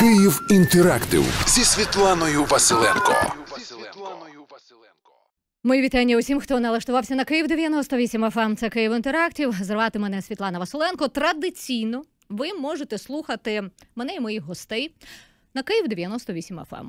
Київ інтерактив зі Світланою Василенко. Мої вітання усім, хто налаштувався на Київ 98 FM. Ем. Це Київ інтерактів. Зривати мене Світлана Василенко. Традиційно ви можете слухати мене і моїх гостей на Київ 98 FM.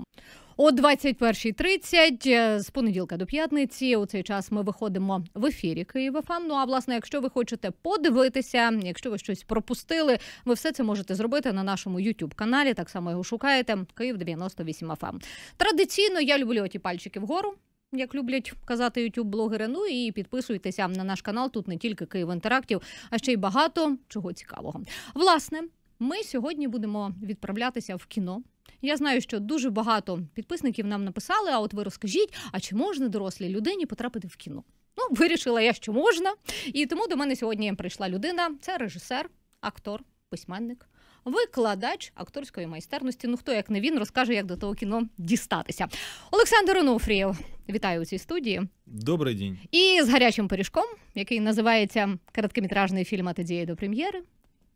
О 21.30 е, з понеділка до п'ятниці. У цей час ми виходимо в ефірі Києва ФМ. Ну а власне, якщо ви хочете подивитися, якщо ви щось пропустили, ви все це можете зробити на нашому youtube каналі. Так само його шукаєте. Київ 98 fm Традиційно я люблю оті пальчики вгору. Як люблять казати ютуб-блогери, ну і підписуйтеся на наш канал. Тут не тільки Київ інтерактів, а ще й багато чого цікавого. Власне, ми сьогодні будемо відправлятися в кіно. Я знаю, що дуже багато підписників нам написали. А от ви розкажіть, а чи можна дорослій людині потрапити в кіно? Ну, вирішила я, що можна, і тому до мене сьогодні прийшла людина. Це режисер, актор, письменник. Викладач акторської майстерності. Ну хто як не він розкаже, як до того кіно дістатися. Олександр Онуфрієв, вітаю у цій студії. Добрий день. І з гарячим пиріжком, який називається короткометражний фільм «Атадія до прем'єри.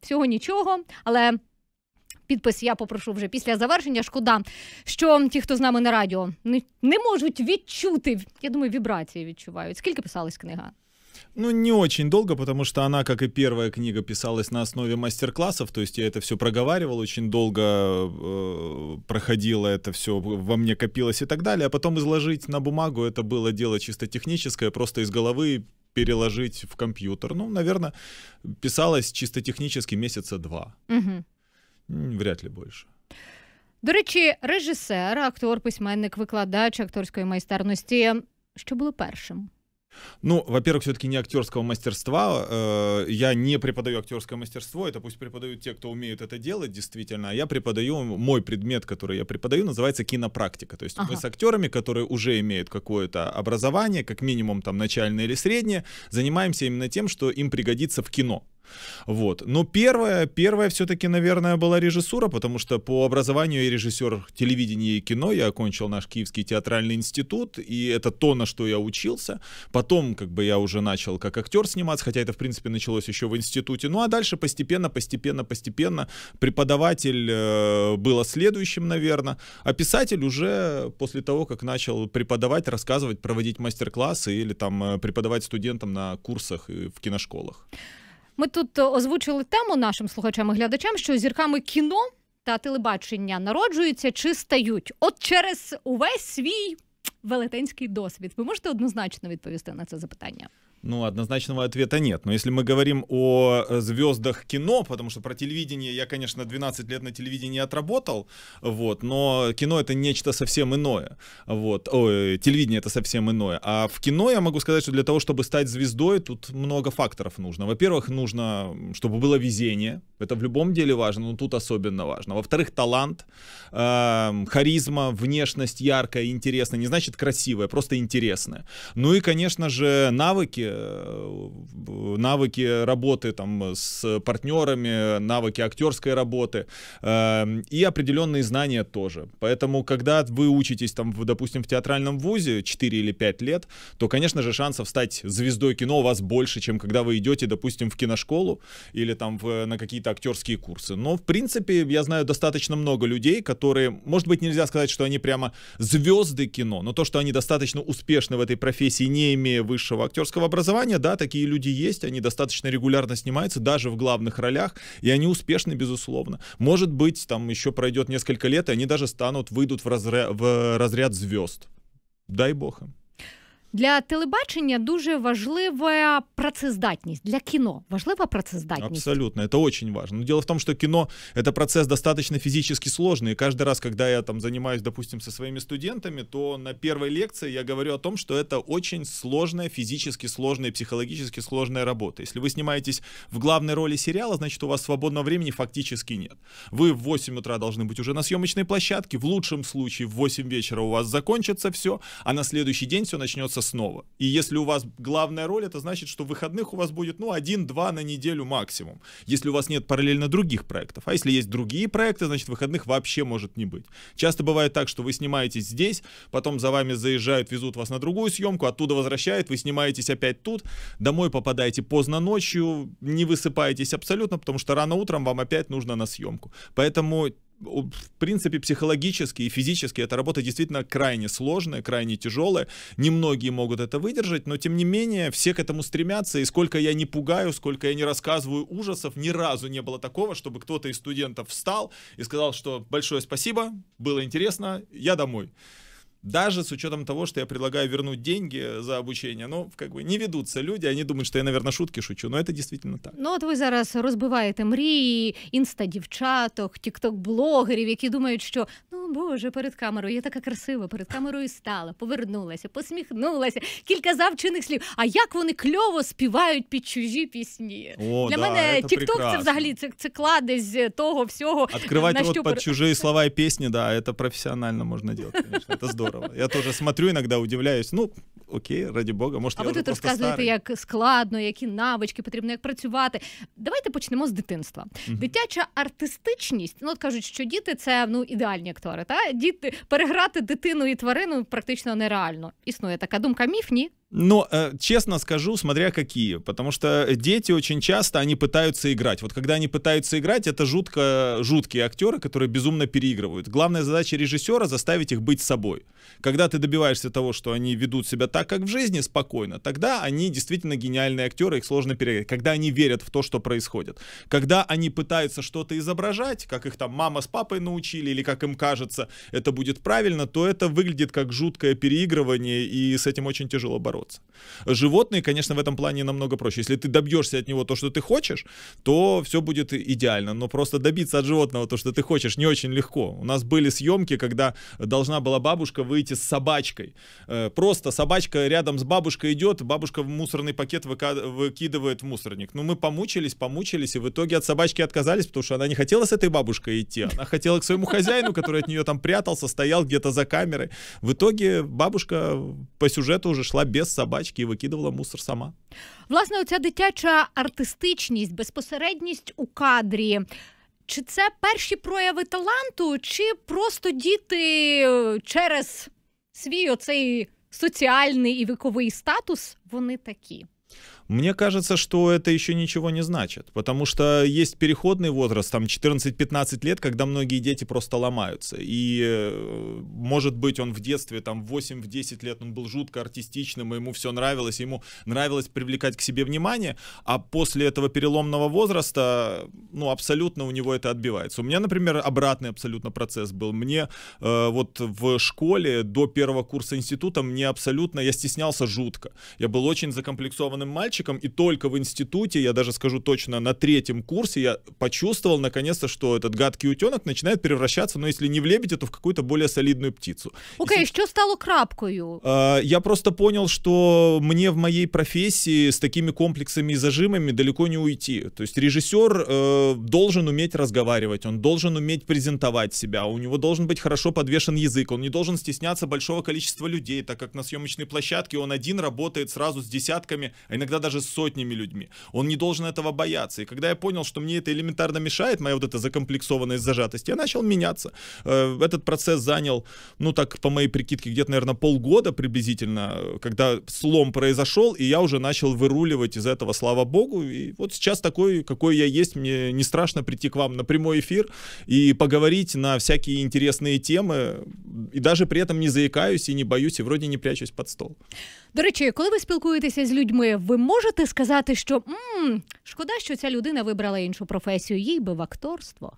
Всього нічого, але Підпис я попрошу вже після завершення. Шкода, що ті, хто з нами на радіо, не, не можуть відчути. Я думаю, вібрації відчувають. Скільки писалась книга? Ну, не очень долго, потому что она, как и первая книга, писалась на основе мастер-классов, то есть я это все проговаривал, очень долго э, проходило это все, во мне копилось и так далее, а потом изложить на бумагу, это было дело чисто техническое, просто из головы переложить в компьютер. Ну, наверное, писалось чисто технически месяца два. Угу вряд ли больше. До речі, режисер, актор, письменник, викладач акторської майстерності. Що було першим? Ну, во-первых, все-таки не актерского мастерства. Э, я не преподаю актерское мастерство. Это пусть преподают те, кто умеют это делать, действительно. А я преподаю мой предмет, который я преподаю, называется кинопрактика. То есть ага. мы с актерами, которые уже имеют какое-то образование, как минимум там начальное или среднее, занимаемся именно тем, что им пригодится в кино. Вот. Но первое, первое все-таки, наверное, была режиссура, потому что по образованию я режиссер телевидения и кино, я окончил наш Киевский театральный институт, и это то, на что я учился. Потом, как бы, я уже начал как актер сниматься, хотя это, в принципе, началось еще в институте. Ну, а дальше постепенно, постепенно, постепенно преподаватель э, было следующим, наверное, а писатель уже после того, как начал преподавать, рассказывать, проводить мастер-классы или там э, преподавать студентам на курсах и в киношколах. Ми тут е, озвучили тему нашим слухачам і глядачам, що зірками кіно та телебачення народжуються чи стають. От через увесь свій велетенський досвід. Ви можете однозначно відповісти на це запитання? Ну, однозначного ответа нет. Но если мы говорим о э, звездах кино, потому что про телевидение я, конечно, 12 лет на телевидении отработал, вот, но кино это нечто совсем иное. Вот, Ой, телевидение это совсем иное. А в кино я могу сказать, что для того, чтобы стать звездой, тут много факторов нужно. Во-первых, нужно, чтобы было везение. Это в любом деле важно, но тут особенно важно. Во-вторых, талант, э, харизма, внешность яркая, интересная. Не значит красивая, просто интересная. Ну и, конечно же, навыки навыки работы там с партнерами, навыки актерской работы э, и определенные знания тоже. Поэтому, когда вы учитесь там, в, допустим, в театральном вузе 4 или 5 лет, то, конечно же, шансов стать звездой кино у вас больше, чем когда вы идете, допустим, в киношколу или там в, на какие-то актерские курсы. Но, в принципе, я знаю достаточно много людей, которые, может быть, нельзя сказать, что они прямо звезды кино, но то, что они достаточно успешны в этой профессии, не имея высшего актерского образования, образования, да, такие люди есть, они достаточно регулярно снимаются, даже в главных ролях, и они успешны, безусловно. Может быть, там еще пройдет несколько лет, и они даже станут, выйдут в, разря... в разряд звезд. Дай бог им. Для телебачення дуже важливе працездатність для кино важлива працездатність? Абсолютно, это очень важно. Но дело в том, что кино — это процесс достаточно физически сложный, и каждый раз, когда я там занимаюсь, допустим, со своими студентами, то на первой лекции я говорю о том, что это очень сложная, физически сложная, психологически сложная работа. Если вы снимаетесь в главной роли сериала, значит, у вас свободного времени фактически нет. Вы в 8 утра должны быть уже на съемочной площадке, в лучшем случае в 8 вечера у вас закончится все, а на следующий день все начнется снова. И если у вас главная роль, это значит, что вы выходных у вас будет, ну, один-два на неделю максимум, если у вас нет параллельно других проектов. А если есть другие проекты, значит, выходных вообще может не быть. Часто бывает так, что вы снимаетесь здесь, потом за вами заезжают, везут вас на другую съемку, оттуда возвращают, вы снимаетесь опять тут, домой попадаете поздно ночью, не высыпаетесь абсолютно, потому что рано утром вам опять нужно на съемку. Поэтому в принципе, психологически и физически эта работа действительно крайне сложная, крайне тяжелая. Немногие могут это выдержать, но тем не менее все к этому стремятся. И сколько я не пугаю, сколько я не рассказываю ужасов, ни разу не было такого, чтобы кто-то из студентов встал и сказал, что большое спасибо, было интересно, я домой даже с учетом того, что я предлагаю вернуть деньги за обучение, ну, как бы не ведутся люди, они думают, что я, наверное, шутки шучу, но это действительно так. Ну, вот вы зараз розбиваєте мрії інстадівчаток, тікток-блогерів, які думають, що ну Боже, перед камерою я така красива, перед камерою стала, повернулася, посміхнулася, кілька завчених слів. А як вони кльово співають під чужі пісні? О, Для да, мене тікток це взагалі це, це кладе з того всього. Открывать на рот що... под чужие слова і пісні. да, це професіонально можна делать, конечно, это здорово. Я теж смотрю, іноді удивляюсь, ну, окей, раді Бога, може, а я ви тут розказуєте, старий. як складно, які навички потрібно, як працювати. Давайте почнемо з дитинства. Дитяча артистичність, ну от кажуть, що діти це ну ідеальні актори. Та? Діти, переграти дитину і тварину практично нереально. Існує така думка міф, ні? Но, ну, э, честно скажу, смотря какие. Потому что дети очень часто, они пытаются играть. Вот когда они пытаются играть, это жутко жуткие актеры, которые безумно переигрывают. Главная задача режиссера — заставить их быть собой. Когда ты добиваешься того, что они ведут себя так, как в жизни, спокойно, тогда они действительно гениальные актеры, их сложно переиграть. Когда они верят в то, что происходит. Когда они пытаются что-то изображать, как их там мама с папой научили, или как им кажется, это будет правильно, то это выглядит как жуткое переигрывание, и с этим очень тяжело бороться бороться. Животные, конечно, в этом плане намного проще. Если ты добьешься от него то, что ты хочешь, то все будет идеально. Но просто добиться от животного то, что ты хочешь, не очень легко. У нас были съемки, когда должна была бабушка выйти с собачкой. Э, просто собачка рядом с бабушкой идет, бабушка в мусорный пакет выкидывает в мусорник. Но ну, мы помучились, помучились, и в итоге от собачки отказались, потому что она не хотела с этой бабушкой идти. Она хотела к своему хозяину, который от нее там прятался, стоял где-то за камерой. В итоге бабушка по сюжету уже шла без собачки і викидувала мусор сама. Власне, оця дитяча артистичність, безпосередність у кадрі. Чи це перші прояви таланту, чи просто діти через свій оцей соціальний і віковий статус вони такі? Мне кажется, что это еще ничего не значит, потому что есть переходный возраст, там 14-15 лет, когда многие дети просто ломаются. И э, может быть он в детстве, там 8-10 лет, он был жутко артистичным, ему все нравилось, ему нравилось привлекать к себе внимание, а после этого переломного возраста, ну, абсолютно у него это отбивается. У меня, например, обратный абсолютно процесс был. Мне э, вот в школе до первого курса института мне абсолютно, я стеснялся жутко. Я был очень закомплексованным мальчиком, мальчиком, и только в институте, я даже скажу точно, на третьем курсе я почувствовал наконец-то, что этот гадкий утенок начинает превращаться, ну если не в лебедя, то в какую-то более солидную птицу. Окей, okay, и... что стало крапкою? Э, я просто понял, что мне в моей профессии с такими комплексами и зажимами далеко не уйти. То есть режиссер э, должен уметь разговаривать, он должен уметь презентовать себя, у него должен быть хорошо подвешен язык, он не должен стесняться большого количества людей, так как на съемочной площадке он один работает сразу с десятками, а иногда даже с сотнями людьми. Он не должен этого бояться. И когда я понял, что мне это элементарно мешает, моя вот эта закомплексованная зажатость, я начал меняться. Э, этот процесс занял, ну так, по моей прикидке, где-то, наверное, полгода приблизительно, когда слом произошел, и я уже начал выруливать из этого, слава богу. И вот сейчас такой, какой я есть, мне не страшно прийти к вам на прямой эфир и поговорить на всякие интересные темы. И даже при этом не заикаюсь и не боюсь, и вроде не прячусь под стол. До речі, коли ви спілкуєтеся з людьми, ви можете сказати, що м-м, шкода, що ця людина вибрала іншу професію, їй би в акторство.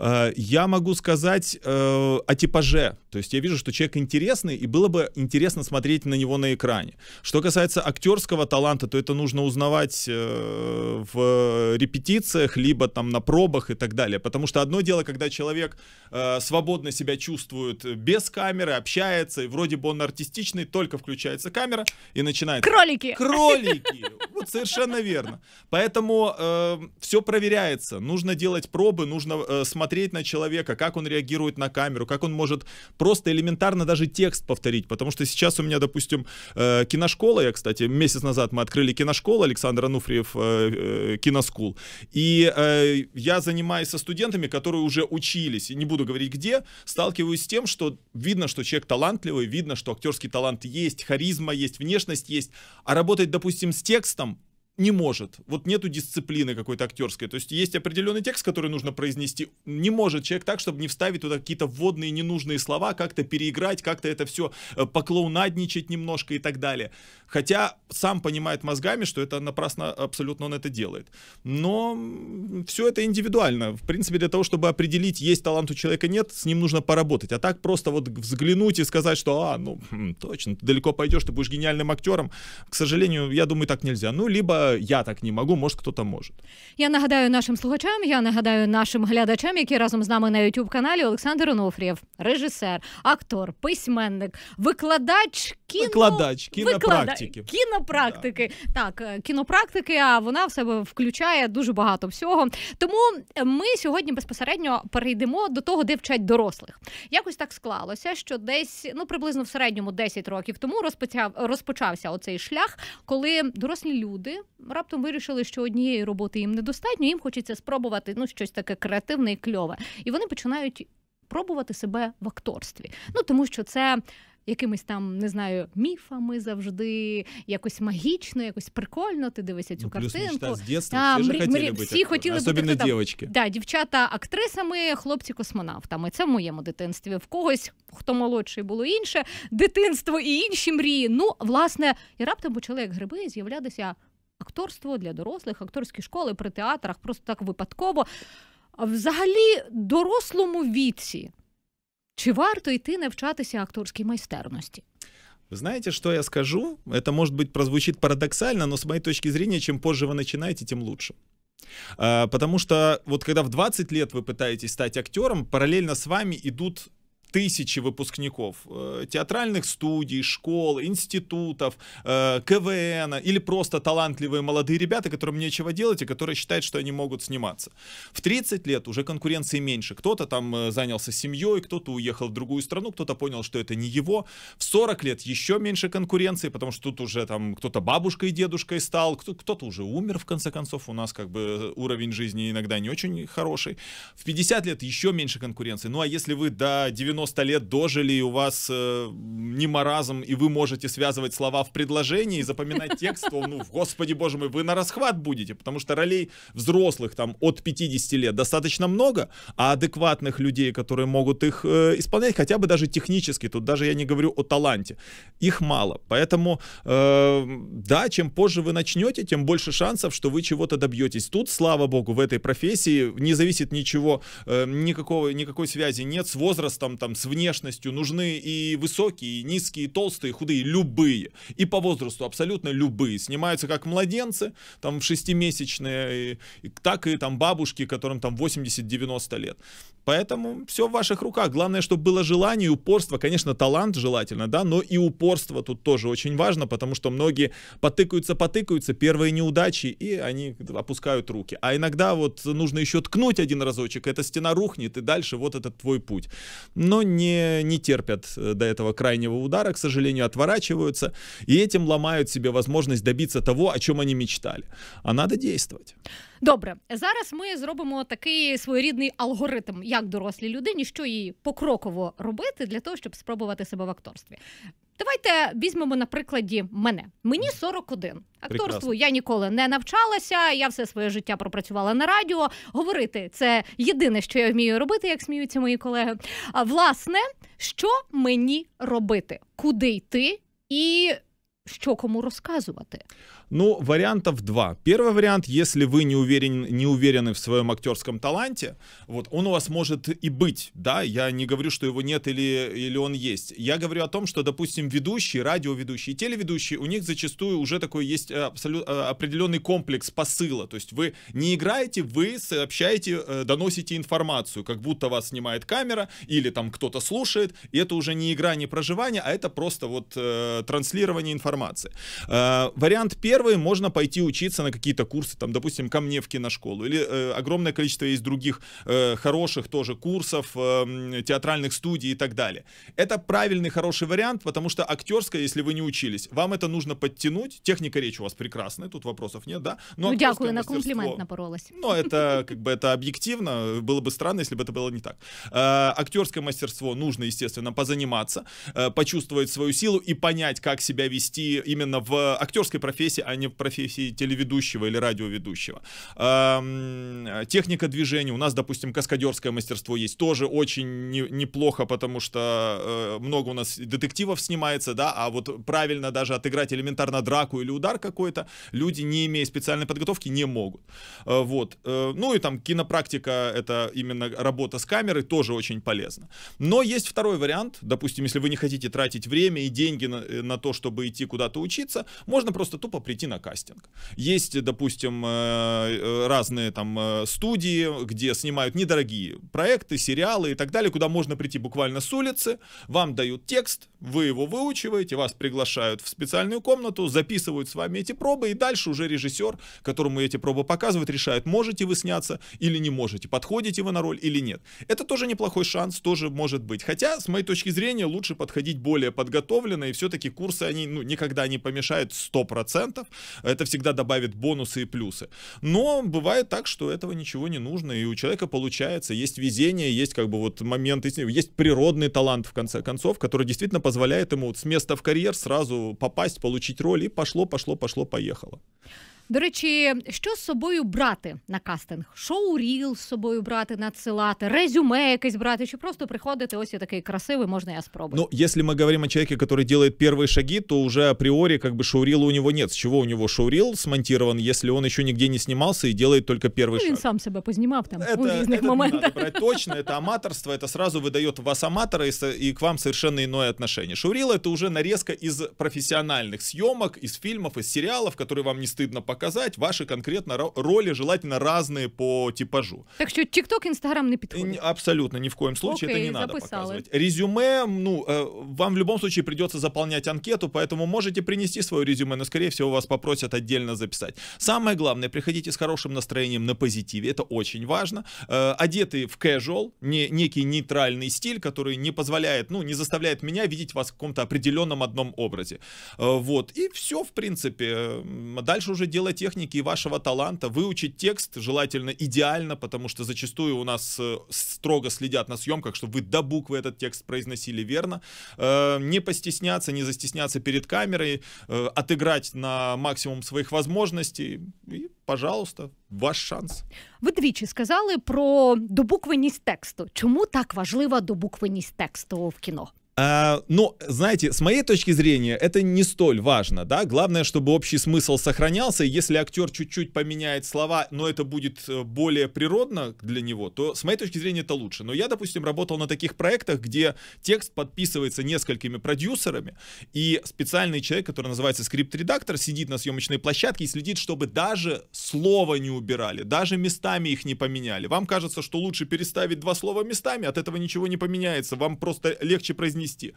Э, я могу сказать э, о типаже. То есть я вижу, что человек интересный, и было бы интересно смотреть на него на экране. Что касается актерского таланта, то это нужно узнавать э, в репетициях, либо там на пробах и так далее. Потому что одно дело, когда человек э, свободно себя чувствует без камеры, общается, и вроде бы он артистичный, только включается камера и начинает... Кролики! Кролики! Вот совершенно верно. Поэтому э, все проверяется. Нужно делать пробы, нужно э, смотреть смотреть на человека, как он реагирует на камеру, как он может просто элементарно даже текст повторить. Потому что сейчас у меня, допустим, э, киношкола, я, кстати, месяц назад мы открыли киношколу, Александр Ануфриев, э, э, киноскул. И э, я занимаюсь со студентами, которые уже учились, и не буду говорить где, сталкиваюсь с тем, что видно, что человек талантливый, видно, что актерский талант есть, харизма есть, внешность есть, а работать, допустим, с текстом не может. Вот нету дисциплины какой-то актерской. То есть есть определенный текст, который нужно произнести. Не может человек так, чтобы не вставить туда какие-то вводные ненужные слова, как-то переиграть, как-то это все э, поклоунадничать немножко и так далее. Хотя сам понимает мозгами, что это напрасно абсолютно он это делает. Но все это индивидуально. В принципе, для того, чтобы определить, есть талант у человека, нет, с ним нужно поработать. А так просто вот взглянуть и сказать, что, а, ну, хм, точно, ты далеко пойдешь, ты будешь гениальным актером. К сожалению, я думаю, так нельзя. Ну, либо я так не можу, може хтось може. Я нагадаю нашим слухачам, я нагадаю нашим глядачам, які разом з нами на youtube каналі Олександр Онуфрієв, режисер, актор, письменник, викладач кіно... Викладач кінопрактики. Виклада... Кінопрактики. Да. Так, е, кінопрактики, а вона в себе включає дуже багато всього. Тому е, ми сьогодні безпосередньо перейдемо до того, де вчать дорослих. Якось так склалося, що десь ну приблизно в середньому 10 років тому розпочав розпочався оцей шлях, коли дорослі люди раптом вирішили, що однієї роботи їм недостатньо, їм хочеться спробувати ну, щось таке креативне і кльове. І вони починають пробувати себе в акторстві. Ну тому що це. Якимись там не знаю міфами завжди, якось магічно, якось прикольно. Ти дивишся цю ну, плюс картинку. З дітства, всі, мрі, хотіли всі хотіли особливо бути дівчатки. Да, дівчата актрисами, хлопці космонавтами. Це в моєму дитинстві. В когось хто молодший було інше, дитинство і інші мрії. Ну власне, і раптом почали як гриби з'являтися акторство для дорослих, акторські школи при театрах, просто так випадково. А взагалі, дорослому віці чи варто йти навчатися акторській майстерності? Вы знаете, что я скажу? Это, может быть, прозвучит парадоксально, но с моей точки зрения, чем позже вы начинаете, тем лучше. А, потому что вот когда в 20 лет вы пытаетесь стать актером, параллельно с вами идут тысячи выпускников э, театральных студий, школ, институтов, э, КВН или просто талантливые молодые ребята, которым нечего делать и которые считают, что они могут сниматься. В 30 лет уже конкуренции меньше. Кто-то там э, занялся семьей, кто-то уехал в другую страну, кто-то понял, что это не его. В 40 лет еще меньше конкуренции, потому что тут уже там кто-то бабушкой и дедушкой стал, кто-то уже умер, в конце концов. У нас как бы уровень жизни иногда не очень хороший. В 50 лет еще меньше конкуренции. Ну а если вы до 90 90 лет дожили, и у вас э, не маразм, и вы можете связывать слова в предложении и запоминать текст, то, ну, господи боже мой, вы на расхват будете, потому что ролей взрослых там от 50 лет достаточно много, а адекватных людей, которые могут их э, исполнять, хотя бы даже технически, тут даже я не говорю о таланте, их мало. Поэтому, э, да, чем позже вы начнете, тем больше шансов, что вы чего-то добьетесь. Тут, слава богу, в этой профессии не зависит ничего, э, никакого, никакой связи нет с возрастом, там, там с внешностью нужны и высокие, и низкие, и толстые, и худые, любые. И по возрасту абсолютно любые. Снимаются как младенцы, там в шестимесячные, и, так и там бабушки, которым там 80-90 лет. Поэтому все в ваших руках. Главное, чтобы было желание и упорство. Конечно, талант желательно, да, но и упорство тут тоже очень важно, потому что многие потыкаются, потыкаются, первые неудачи, и они опускают руки. А иногда вот нужно еще ткнуть один разочек, эта стена рухнет, и дальше вот этот твой путь. Но не, не терпят э, до этого крайнего удара, к сожалению, отворачиваются, и этим ломают себе возможность добиться того, о чем они мечтали. А надо действовать. Добре, зараз ми зробимо такий своєрідний алгоритм, як дорослій людині, що їй покроково робити для того, щоб спробувати себе в акторстві. Давайте візьмемо на прикладі мене. Мені 41. Акторству Прекрасно. я ніколи не навчалася. Я все своє життя пропрацювала на радіо. Говорити це єдине, що я вмію робити, як сміються мої колеги. А власне, що мені робити, куди йти і що кому розказувати. Ну, вариантов два. Первый вариант, если вы не, уверен, не уверены в своем актерском таланте, вот он у вас может и быть, да, я не говорю, что его нет или, или он есть. Я говорю о том, что, допустим, ведущие, радиоведущие, телеведущие, у них зачастую уже такой есть э, абсолют, э, определенный комплекс посыла, то есть вы не играете, вы сообщаете, э, доносите информацию, как будто вас снимает камера или там кто-то слушает, и это уже не игра, не проживание, а это просто вот э, транслирование информации. вариант первый Первое, можно пойти учиться на какие-то курсы, там, допустим, ко мне в киношколу. Или э, огромное количество есть других э, хороших тоже курсов, э, театральных студий и так далее. Это правильный, хороший вариант, потому что актерская, если вы не учились, вам это нужно подтянуть. Техника речи у вас прекрасная, тут вопросов нет, да? Но ну, дякую, на комплимент напоролась. Ну, это как бы это объективно. Было бы странно, если бы это было не так. Э, актерское мастерство нужно, естественно, позаниматься, э, почувствовать свою силу и понять, как себя вести именно в актерской профессии, а не в профессии телеведущего или радиоведущего. Эм, техника движения. У нас, допустим, каскадерское мастерство есть. Тоже очень неплохо, потому что э, много у нас детективов снимается, да, а вот правильно даже отыграть элементарно драку или удар какой-то, люди, не имея специальной подготовки, не могут. Э, вот. Э, ну и там кинопрактика, это именно работа с камерой, тоже очень полезно. Но есть второй вариант. Допустим, если вы не хотите тратить время и деньги на, на то, чтобы идти куда-то учиться, можно просто тупо прийти прийти на кастинг. Есть, допустим, э, э, разные там э, студии, где снимают недорогие проекты, сериалы и так далее, куда можно прийти буквально с улицы, вам дают текст, вы его выучиваете, вас приглашают в специальную комнату, записывают с вами эти пробы, и дальше уже режиссер, которому эти пробы показывают, решает, можете вы сняться или не можете, подходите вы на роль или нет. Это тоже неплохой шанс, тоже может быть. Хотя, с моей точки зрения, лучше подходить более подготовленно, и все-таки курсы, они ну, никогда не помешают 100%, это всегда добавит бонусы и плюсы. Но бывает так, что этого ничего не нужно, и у человека получается, есть везение, есть как бы вот момент, есть природный талант, в конце концов, который действительно позволяет ему с места в карьер сразу попасть, получить роль, и пошло, пошло, пошло, поехало. До речі, що з собою брати на кастинг? Шоу ріл з собою брати, надсилати, резюме якесь брати, чи просто приходити, ось я такий красивий, можна я спробую. Ну, если мы говорим о человеке, который делает первые шаги, то уже априори как бы шоурила у него нет. С чего у него шоурил смонтирован, если он еще нигде не снимался и делает только первый ну, шаг? Він сам себе познімав там у это, різних моментах. брать точно, это аматорство, это сразу выдает вас аматора и, со- к вам совершенно иное отношение. Шаурил это уже нарезка из профессиональных съемок, из фильмов, из сериалов, которые вам не стыдно показывать показать. Ваши конкретно роли желательно разные по типажу. Так что ТикТок, Инстаграм не подходит? Абсолютно, ни в коем случае Окей, это не записала. надо показывать. Резюме, ну, э, вам в любом случае придется заполнять анкету, поэтому можете принести свое резюме, но, скорее всего, вас попросят отдельно записать. Самое главное, приходите с хорошим настроением на позитиве, это очень важно. Э, одеты в casual, не, некий нейтральный стиль, который не позволяет, ну, не заставляет меня видеть вас в каком-то определенном одном образе. Э, вот, и все, в принципе. Дальше уже делаем дело техники и вашего таланта. Выучить текст желательно идеально, потому что зачастую у нас э, строго следят на съемках, чтобы вы до буквы этот текст произносили верно. Э, не постесняться, не застесняться перед камерой, э, отыграть на максимум своих возможностей. И, пожалуйста, ваш шанс. Ви двічі сказали про добуквеність тексту. Чому так важлива добуквеність тексту в кіно? А, но, знаете, с моей точки зрения, это не столь важно, да. Главное, чтобы общий смысл сохранялся. И если актер чуть-чуть поменяет слова, но это будет э, более природно для него, то с моей точки зрения это лучше. Но я, допустим, работал на таких проектах, где текст подписывается несколькими продюсерами, и специальный человек, который называется скрипт-редактор, сидит на съемочной площадке и следит, чтобы даже слова не убирали, даже местами их не поменяли. Вам кажется, что лучше переставить два слова местами, от этого ничего не поменяется. Вам просто легче произнести вести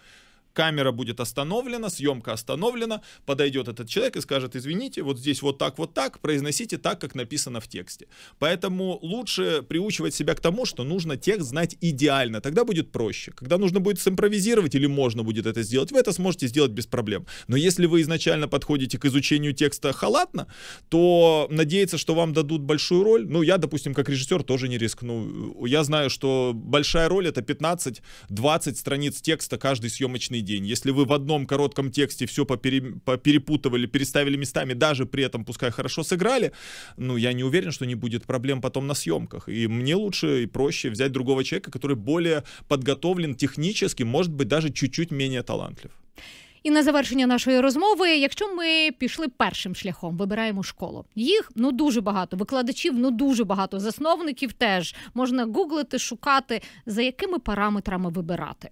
камера будет остановлена, съемка остановлена, подойдет этот человек и скажет, извините, вот здесь вот так, вот так, произносите так, как написано в тексте. Поэтому лучше приучивать себя к тому, что нужно текст знать идеально, тогда будет проще. Когда нужно будет симпровизировать или можно будет это сделать, вы это сможете сделать без проблем. Но если вы изначально подходите к изучению текста халатно, то надеяться, что вам дадут большую роль, ну, я, допустим, как режиссер тоже не рискну. Я знаю, что большая роль — это 15-20 страниц текста каждый съемочный день. Если вы в одном коротком тексте все попере, поперепутывали, переставили местами, даже при этом, пускай хорошо сыграли, ну, я не уверен, что не будет проблем потом на съемках. И мне лучше и проще взять другого человека, который более подготовлен технически, может быть, даже чуть-чуть менее талантлив. І на завершення нашої розмови, якщо ми пішли першим шляхом, вибираємо школу. Їх ну дуже багато викладачів, ну дуже багато засновників. Теж можна гуглити, шукати за якими параметрами вибирати.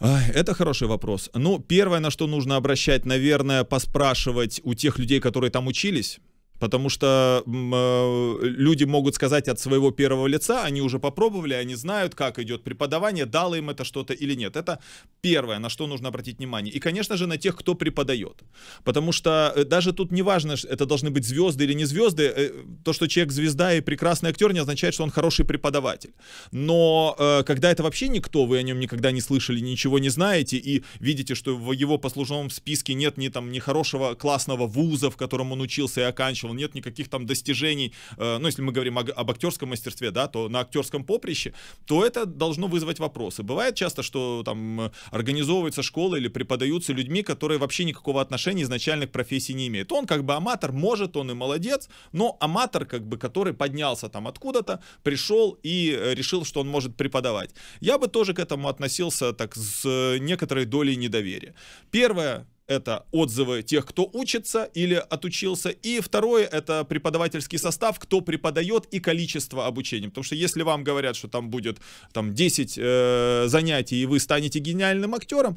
Это хороший вопрос. Ну, первое, на что нужно обращать, наверное, поспрашивать у тех людей, которые там учились, Потому что э, люди могут сказать от своего первого лица, они уже попробовали, они знают, как идет преподавание, дало им это что-то или нет. Это первое, на что нужно обратить внимание. И, конечно же, на тех, кто преподает. Потому что э, даже тут не важно, это должны быть звезды или не звезды. Э, то, что человек звезда и прекрасный актер, не означает, что он хороший преподаватель. Но э, когда это вообще никто, вы о нем никогда не слышали, ничего не знаете, и видите, что в его послужном списке нет ни там ни хорошего классного вуза, в котором он учился и оканчивал, вымысел, нет никаких там достижений, э, ну, если мы говорим об актерском мастерстве, да, то на актерском поприще, то это должно вызвать вопросы. Бывает часто, что там э, организовываются школы или преподаются людьми, которые вообще никакого отношения изначально к профессии не имеют. Он как бы аматор, может, он и молодец, но аматор, как бы, который поднялся там откуда-то, пришел и э, решил, что он может преподавать. Я бы тоже к этому относился так с некоторой долей недоверия. Первое, это отзывы тех, кто учится или отучился. И второе, это преподавательский состав, кто преподает и количество обучения. Потому что если вам говорят, что там будет там, 10 э, занятий, и вы станете гениальным актером,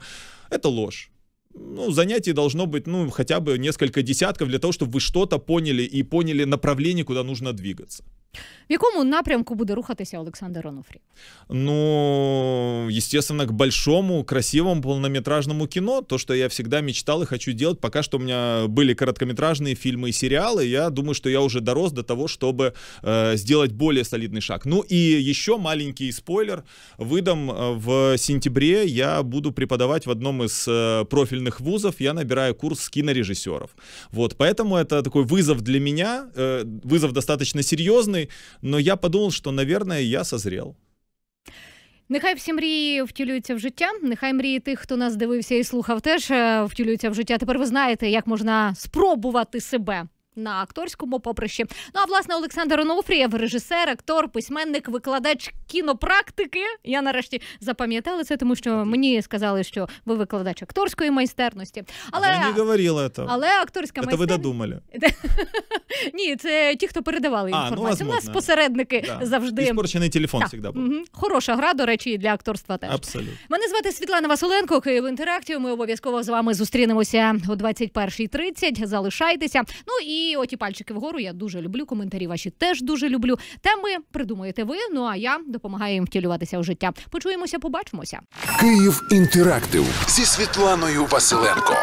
это ложь ну, занятий должно быть, ну, хотя бы несколько десятков для того, чтобы вы что-то поняли и поняли направление, куда нужно двигаться. В якому напрямку будет рухаться Александр Онофрій? Ну естественно, к большому, красивому полнометражному кино. То, что я всегда мечтал и хочу делать. Пока что у меня были короткометражные фильмы и сериалы. Я думаю, что я уже дорос до того, чтобы э, сделать более солидный шаг. Ну и еще маленький спойлер. Выдам э, в сентябре я буду преподавать в одном из э, профильных вузов. Я набираю курс кинорежиссеров. Вот, поэтому это такой вызов для меня. Э, вызов достаточно серьезный. Но я подумал, что, наверное, я созрел. Нехай всі мрії втілюються в життя. Нехай мрії тих, хто нас дивився і слухав, теж втілюються в життя. Тепер ви знаєте, як можна спробувати себе. на акторському поприщі. Ну а власне Олександр Онофрієв, режисер, актор, письменник, викладач кінопрактики. Я нарешті запам'ятала це, тому що мені сказали, що ви викладач акторської майстерності. Але Я не говорила це. але акторська майстерність... Це ви додумали. Ні, це ті, хто передавали ну, інформацію. У нас посередники завжди Іспорчений телефон завжди. Хороша гра, до речі, і для акторства теж. Абсолютно. Мене звати Світлана Василенко, Київ інтерактів. Ми обов'язково з вами зустрінемося о 21.30. Залишайтеся. Ну і оті пальчики вгору я дуже люблю. Коментарі ваші теж дуже люблю. Теми придумуєте ви. Ну а я допомагаю їм втілюватися у життя. Почуємося, побачимося. Київ інтерактив зі Світланою Василенко.